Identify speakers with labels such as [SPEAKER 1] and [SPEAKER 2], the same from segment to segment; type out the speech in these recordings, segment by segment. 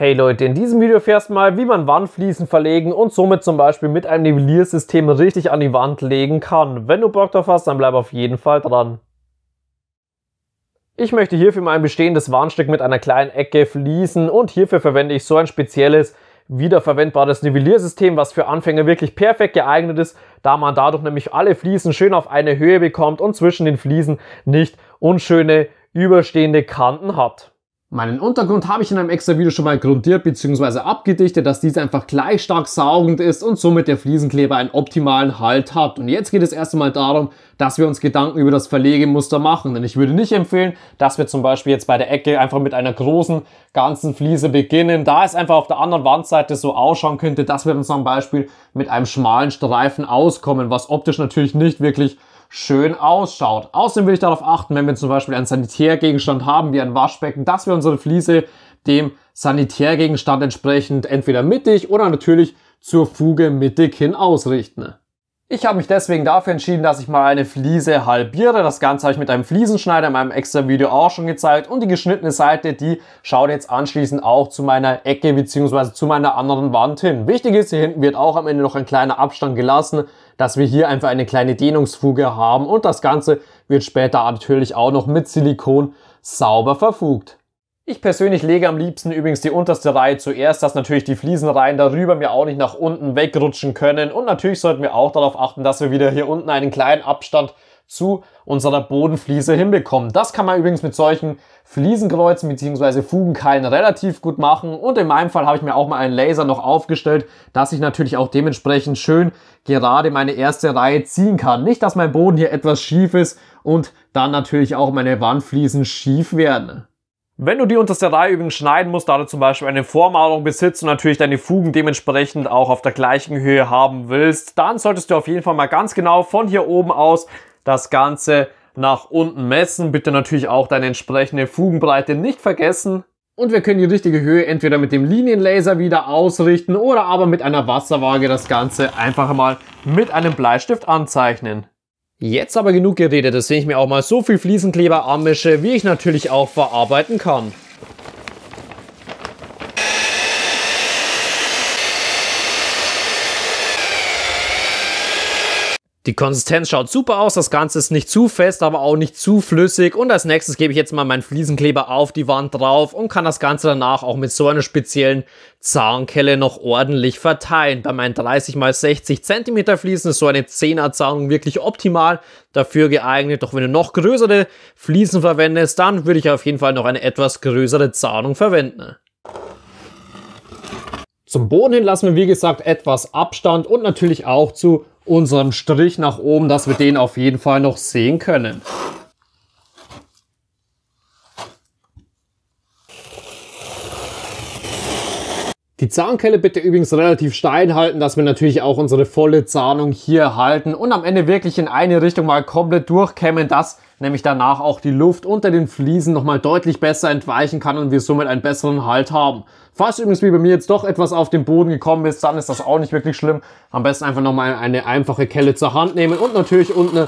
[SPEAKER 1] Hey Leute, in diesem Video erfährst du mal, wie man Wandfliesen verlegen und somit zum Beispiel mit einem Nivelliersystem richtig an die Wand legen kann. Wenn du Bock drauf hast, dann bleib auf jeden Fall dran. Ich möchte hierfür mein bestehendes Warnstück mit einer kleinen Ecke fließen und hierfür verwende ich so ein spezielles wiederverwendbares Nivelliersystem, was für Anfänger wirklich perfekt geeignet ist, da man dadurch nämlich alle Fliesen schön auf eine Höhe bekommt und zwischen den Fliesen nicht unschöne überstehende Kanten hat. Meinen Untergrund habe ich in einem extra Video schon mal grundiert bzw. abgedichtet, dass dies einfach gleich stark saugend ist und somit der Fliesenkleber einen optimalen Halt hat. Und jetzt geht es erst einmal darum, dass wir uns Gedanken über das Verlegemuster machen. Denn ich würde nicht empfehlen, dass wir zum Beispiel jetzt bei der Ecke einfach mit einer großen ganzen Fliese beginnen, da es einfach auf der anderen Wandseite so ausschauen könnte, dass wir dann zum Beispiel mit einem schmalen Streifen auskommen, was optisch natürlich nicht wirklich schön ausschaut. Außerdem will ich darauf achten, wenn wir zum Beispiel einen Sanitärgegenstand haben, wie ein Waschbecken, dass wir unsere Fliese dem Sanitärgegenstand entsprechend entweder mittig oder natürlich zur Fuge mittig hin ausrichten. Ich habe mich deswegen dafür entschieden, dass ich mal eine Fliese halbiere. Das Ganze habe ich mit einem Fliesenschneider in meinem extra Video auch schon gezeigt. Und die geschnittene Seite, die schaut jetzt anschließend auch zu meiner Ecke bzw. zu meiner anderen Wand hin. Wichtig ist, hier hinten wird auch am Ende noch ein kleiner Abstand gelassen, dass wir hier einfach eine kleine Dehnungsfuge haben und das Ganze wird später natürlich auch noch mit Silikon sauber verfugt. Ich persönlich lege am liebsten übrigens die unterste Reihe zuerst, dass natürlich die Fliesenreihen darüber mir auch nicht nach unten wegrutschen können. Und natürlich sollten wir auch darauf achten, dass wir wieder hier unten einen kleinen Abstand zu unserer Bodenfliese hinbekommen. Das kann man übrigens mit solchen Fliesenkreuzen bzw. Fugenkeilen relativ gut machen. Und in meinem Fall habe ich mir auch mal einen Laser noch aufgestellt, dass ich natürlich auch dementsprechend schön gerade meine erste Reihe ziehen kann. Nicht, dass mein Boden hier etwas schief ist und dann natürlich auch meine Wandfliesen schief werden. Wenn du die unterste Reihe übrigens schneiden musst, da du zum Beispiel eine Vormalung besitzt und natürlich deine Fugen dementsprechend auch auf der gleichen Höhe haben willst, dann solltest du auf jeden Fall mal ganz genau von hier oben aus das Ganze nach unten messen. Bitte natürlich auch deine entsprechende Fugenbreite nicht vergessen. Und wir können die richtige Höhe entweder mit dem Linienlaser wieder ausrichten oder aber mit einer Wasserwaage das Ganze einfach mal mit einem Bleistift anzeichnen. Jetzt aber genug geredet, dass ich mir auch mal so viel Fliesenkleber anmische, wie ich natürlich auch verarbeiten kann. Die Konsistenz schaut super aus, das Ganze ist nicht zu fest, aber auch nicht zu flüssig. Und als nächstes gebe ich jetzt mal meinen Fliesenkleber auf die Wand drauf und kann das Ganze danach auch mit so einer speziellen Zaunkelle noch ordentlich verteilen. Bei meinen 30 x 60 cm Fliesen ist so eine 10er Zaunung wirklich optimal dafür geeignet. Doch wenn du noch größere Fliesen verwendest, dann würde ich auf jeden Fall noch eine etwas größere Zaunung verwenden. Zum Boden hin lassen wir, wie gesagt, etwas Abstand und natürlich auch zu unserem Strich nach oben, dass wir den auf jeden Fall noch sehen können. Die Zahnkelle bitte übrigens relativ steil halten, dass wir natürlich auch unsere volle Zahnung hier halten und am Ende wirklich in eine Richtung mal komplett durchkämmen, dass nämlich danach auch die Luft unter den Fliesen nochmal deutlich besser entweichen kann und wir somit einen besseren Halt haben. Falls übrigens wie bei mir jetzt doch etwas auf den Boden gekommen ist, dann ist das auch nicht wirklich schlimm. Am besten einfach nochmal eine einfache Kelle zur Hand nehmen und natürlich unten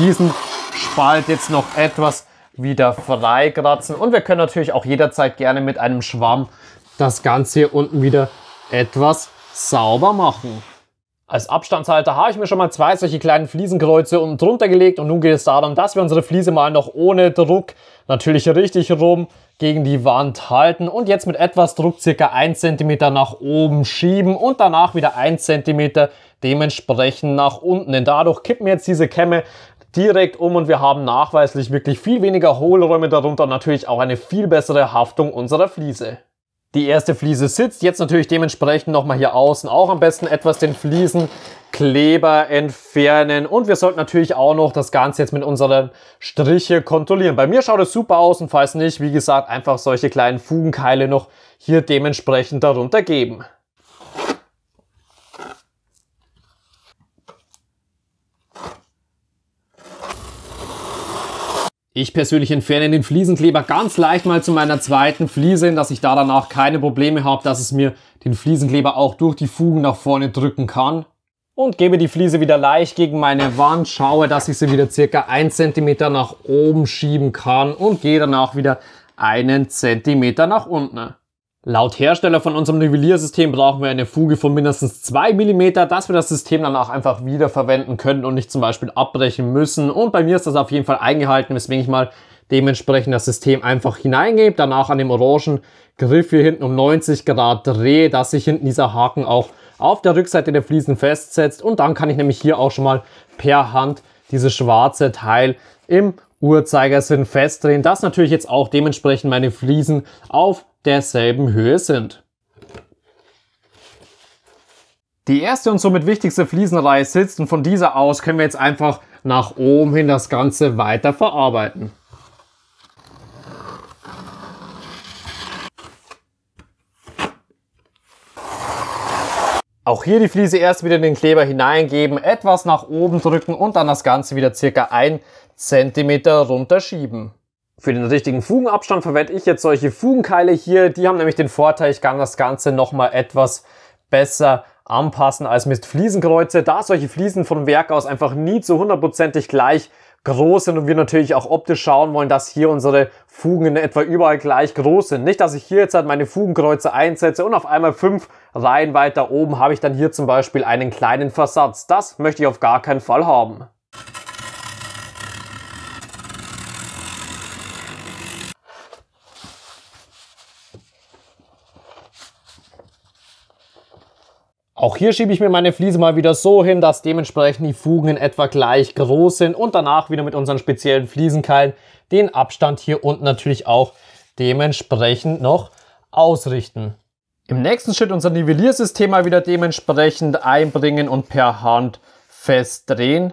[SPEAKER 1] diesen Spalt jetzt noch etwas wieder freikratzen. Und wir können natürlich auch jederzeit gerne mit einem Schwamm das Ganze hier unten wieder etwas sauber machen. Als Abstandshalter habe ich mir schon mal zwei solche kleinen Fliesenkreuze unten drunter gelegt und nun geht es darum, dass wir unsere Fliese mal noch ohne Druck natürlich richtig rum gegen die Wand halten und jetzt mit etwas Druck circa 1 cm nach oben schieben und danach wieder 1 cm dementsprechend nach unten. Denn dadurch kippen jetzt diese Kämme direkt um und wir haben nachweislich wirklich viel weniger Hohlräume darunter und natürlich auch eine viel bessere Haftung unserer Fliese die erste Fliese sitzt. Jetzt natürlich dementsprechend nochmal hier außen auch am besten etwas den Fliesenkleber entfernen. Und wir sollten natürlich auch noch das Ganze jetzt mit unseren Striche kontrollieren. Bei mir schaut es super aus und falls nicht, wie gesagt, einfach solche kleinen Fugenkeile noch hier dementsprechend darunter geben. Ich persönlich entferne den Fliesenkleber ganz leicht mal zu meiner zweiten Fliese, dass ich da danach keine Probleme habe, dass es mir den Fliesenkleber auch durch die Fugen nach vorne drücken kann. Und gebe die Fliese wieder leicht gegen meine Wand, schaue, dass ich sie wieder circa 1 cm nach oben schieben kann und gehe danach wieder einen Zentimeter nach unten. Laut Hersteller von unserem Nivelliersystem brauchen wir eine Fuge von mindestens 2 mm, dass wir das System dann auch einfach wiederverwenden können und nicht zum Beispiel abbrechen müssen. Und bei mir ist das auf jeden Fall eingehalten, weswegen ich mal dementsprechend das System einfach hineingebe, danach an dem orangen Griff hier hinten um 90 Grad drehe, dass sich hinten dieser Haken auch auf der Rückseite der Fliesen festsetzt und dann kann ich nämlich hier auch schon mal per Hand dieses schwarze Teil im Uhrzeigersinn festdrehen, dass natürlich jetzt auch dementsprechend meine Fliesen auf derselben Höhe sind. Die erste und somit wichtigste Fliesenreihe sitzt und von dieser aus können wir jetzt einfach nach oben hin das Ganze weiter verarbeiten. Auch hier die Fliese erst wieder in den Kleber hineingeben, etwas nach oben drücken und dann das Ganze wieder circa 1 cm runterschieben. Für den richtigen Fugenabstand verwende ich jetzt solche Fugenkeile hier. Die haben nämlich den Vorteil, ich kann das Ganze nochmal etwas besser anpassen als mit Fliesenkreuze, da solche Fliesen von Werk aus einfach nie zu hundertprozentig gleich groß sind und wir natürlich auch optisch schauen wollen, dass hier unsere Fugen in etwa überall gleich groß sind. Nicht, dass ich hier jetzt halt meine Fugenkreuze einsetze und auf einmal fünf Reihen weiter oben habe ich dann hier zum Beispiel einen kleinen Versatz. Das möchte ich auf gar keinen Fall haben. Auch hier schiebe ich mir meine Fliese mal wieder so hin, dass dementsprechend die Fugen in etwa gleich groß sind und danach wieder mit unseren speziellen Fliesenkeilen den Abstand hier unten natürlich auch dementsprechend noch ausrichten. Im nächsten Schritt unser Nivelliersystem mal wieder dementsprechend einbringen und per Hand festdrehen.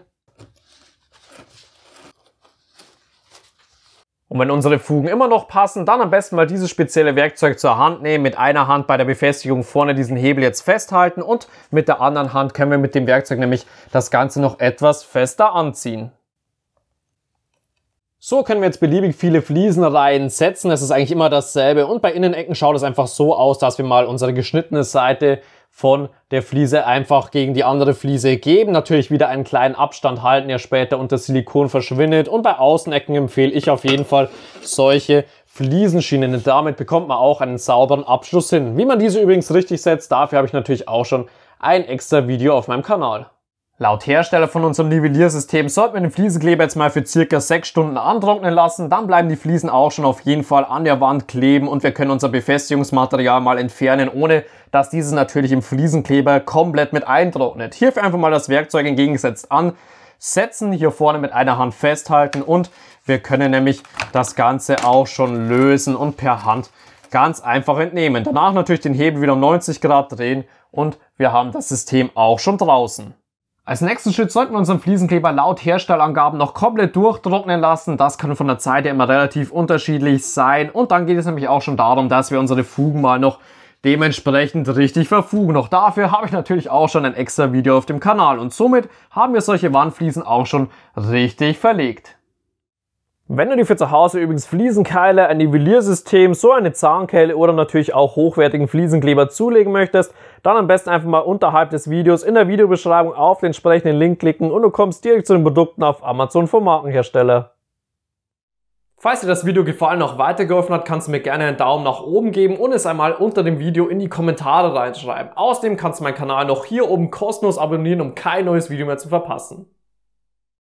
[SPEAKER 1] Und wenn unsere Fugen immer noch passen, dann am besten mal dieses spezielle Werkzeug zur Hand nehmen, mit einer Hand bei der Befestigung vorne diesen Hebel jetzt festhalten und mit der anderen Hand können wir mit dem Werkzeug nämlich das Ganze noch etwas fester anziehen. So können wir jetzt beliebig viele Fliesenreihen setzen. Es ist eigentlich immer dasselbe. Und bei Innenecken schaut es einfach so aus, dass wir mal unsere geschnittene Seite von der Fliese einfach gegen die andere Fliese geben. Natürlich wieder einen kleinen Abstand halten, der später unter Silikon verschwindet. Und bei Außenecken empfehle ich auf jeden Fall solche Fliesenschienen, denn damit bekommt man auch einen sauberen Abschluss hin. Wie man diese übrigens richtig setzt, dafür habe ich natürlich auch schon ein extra Video auf meinem Kanal. Laut Hersteller von unserem Nivelliersystem sollten wir den Fliesenkleber jetzt mal für circa 6 Stunden antrocknen lassen, dann bleiben die Fliesen auch schon auf jeden Fall an der Wand kleben und wir können unser Befestigungsmaterial mal entfernen, ohne dass dieses natürlich im Fliesenkleber komplett mit eintrocknet. Hierfür einfach mal das Werkzeug entgegengesetzt an, setzen, hier vorne mit einer Hand festhalten und wir können nämlich das Ganze auch schon lösen und per Hand ganz einfach entnehmen. Danach natürlich den Hebel wieder um 90 Grad drehen und wir haben das System auch schon draußen. Als nächsten Schritt sollten wir unseren Fliesenkleber laut Herstellangaben noch komplett durchtrocknen lassen. Das kann von der Zeit her immer relativ unterschiedlich sein. Und dann geht es nämlich auch schon darum, dass wir unsere Fugen mal noch dementsprechend richtig verfugen. Auch dafür habe ich natürlich auch schon ein extra Video auf dem Kanal. Und somit haben wir solche Wandfliesen auch schon richtig verlegt. Wenn du dir für zu Hause übrigens Fliesenkeile, ein Nivelliersystem, so eine Zahnkehle oder natürlich auch hochwertigen Fliesenkleber zulegen möchtest, dann am besten einfach mal unterhalb des Videos in der Videobeschreibung auf den entsprechenden Link klicken und du kommst direkt zu den Produkten auf Amazon vom Markenhersteller. Falls dir das Video gefallen und auch weitergeholfen hat, kannst du mir gerne einen Daumen nach oben geben und es einmal unter dem Video in die Kommentare reinschreiben. Außerdem kannst du meinen Kanal noch hier oben kostenlos abonnieren, um kein neues Video mehr zu verpassen.